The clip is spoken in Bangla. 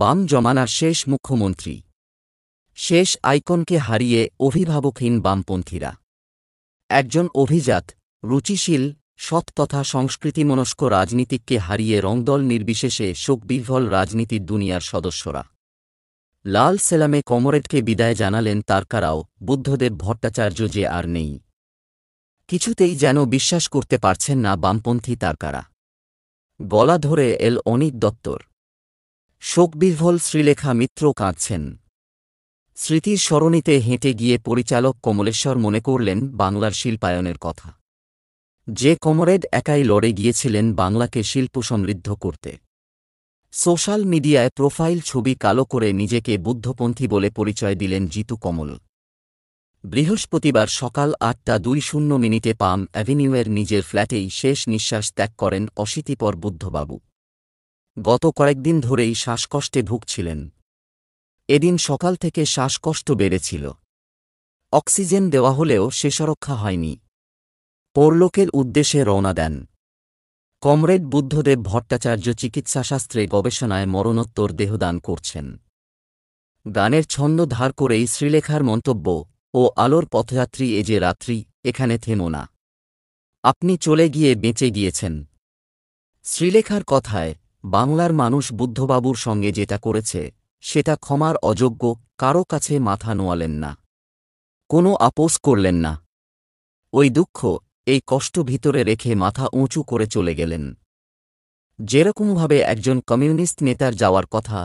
বাম জমানার শেষ মুখ্যমন্ত্রী শেষ আইকনকে হারিয়ে অভিভাবকহীন বামপন্থীরা একজন অভিজাত রুচিশীল সৎ তথা সংস্কৃতিমনস্ক রাজনীতিককে হারিয়ে রংদল নির্বিশেষে শোকবিহ্বল রাজনীতির দুনিয়ার সদস্যরা লাল সেলামে কমরেডকে বিদায় জানালেন তারকারাও বুদ্ধদেব ভট্টাচার্য যে আর নেই কিছুতেই যেন বিশ্বাস করতে পারছেন না বামপন্থী তারকারা গলা ধরে এল অনিত দত্তর শোকবিহ্বল শ্রীলেখা মিত্র কাঁদছেন স্মৃতির স্মরণীতে হেঁটে গিয়ে পরিচালক কমলেশ্বর মনে করলেন বাংলার শিল্পায়নের কথা যে কমরেড একাই লড়ে গিয়েছিলেন বাংলাকে শিল্প সমৃদ্ধ করতে সোশ্যাল মিডিয়ায় প্রোফাইল ছবি কালো করে নিজেকে বুদ্ধপন্থী বলে পরিচয় দিলেন জিতু কমল বৃহস্পতিবার সকাল আটটা দুই শূন্য মিনিটে পাম অ্যাভিনিউয়ের নিজের ফ্ল্যাটেই শেষ নিঃশ্বাস ত্যাগ করেন অশীতিপর বুদ্ধবাবু গত কয়েকদিন ধরেই শ্বাসকষ্টে ভুগছিলেন এদিন সকাল থেকে শ্বাসকষ্ট বেড়েছিল অক্সিজেন দেওয়া হলেও শেষরক্ষা হয়নি পরলোকের উদ্দেশ্যে রওনা দেন কমরেড বুদ্ধদেব ভট্টাচার্য চিকিৎসাশাস্ত্রে গবেষণায় মরণোত্তর দেহদান করছেন গানের ছন্দ ধার করেই শ্রীলেখার মন্তব্য ও আলোর পথযাত্রী এ যে রাত্রি এখানে থেমো না আপনি চলে গিয়ে বেঁচে গিয়েছেন শ্রীলেখার কথায় বাংলার মানুষ বুদ্ধবাবুর সঙ্গে যেটা করেছে সেটা ক্ষমার অযোগ্য কারো কাছে মাথা নোয়ালেন না কোনো আপোষ করলেন না ওই দুঃখ এই কষ্ট ভিতরে রেখে মাথা উঁচু করে চলে গেলেন যেরকমভাবে একজন কমিউনিস্ট নেতার যাওয়ার কথা